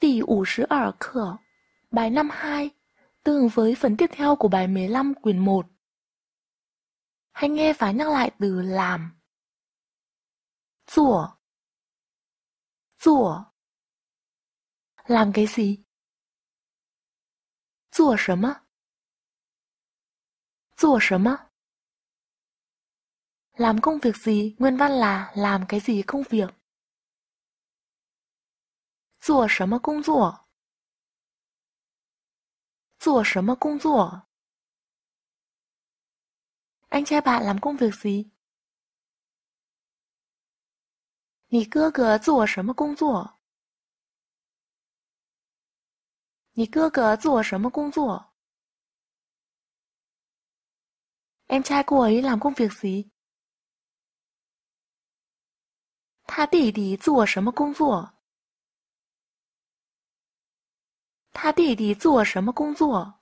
第五十二课 bài hai tương với phần tiếp theo của bài mười lăm quyển một Hãy nghe và nhắc lại từ làm. Rủa Rủa Làm cái gì? Rủa 什么?做什么? Làm công việc gì? Nguyên văn là làm cái gì công việc? 做什么工作？做什么工作？Em cha ba làm công việc gì？你哥哥做什么工作？你哥哥做什么工作？Em cha cuội làm công việc gì？他弟弟做什么工作？他弟弟做什么工作？